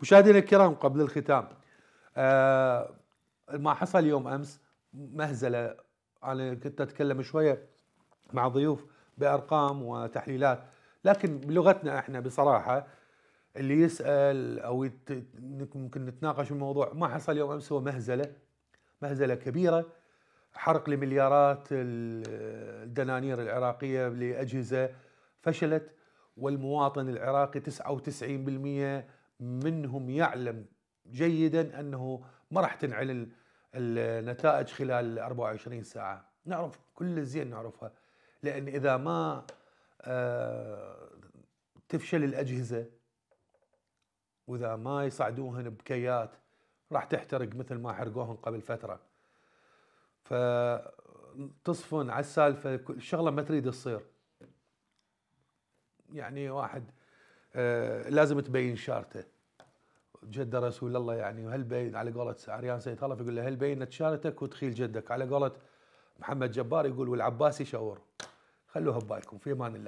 مشاهدينا الكرام قبل الختام آه، ما حصل يوم امس مهزله انا كنت اتكلم شويه مع ضيوف بارقام وتحليلات لكن بلغتنا احنا بصراحه اللي يسال او ممكن نتناقش الموضوع ما حصل يوم امس هو مهزله مهزله كبيره حرق لمليارات الدنانير العراقيه لاجهزه فشلت والمواطن العراقي 99% منهم يعلم جيدا انه ما راح تنعل النتائج خلال 24 ساعه نعرف كل الزين نعرفها لان اذا ما آه، تفشل الاجهزه واذا ما يصعدوهن بكيات راح تحترق مثل ما حرقوهن قبل فتره فتصفن على السالفه الشغله ما تريد تصير يعني واحد آه، لازم تبين شارته جد رسول الله يعني وهل بين على قولة عريان سيد خلف يقول له هل بينت شارتك وتخيل جدك على قولة محمد جبار يقول والعباسي شاور خلوها ببالكم في امان الله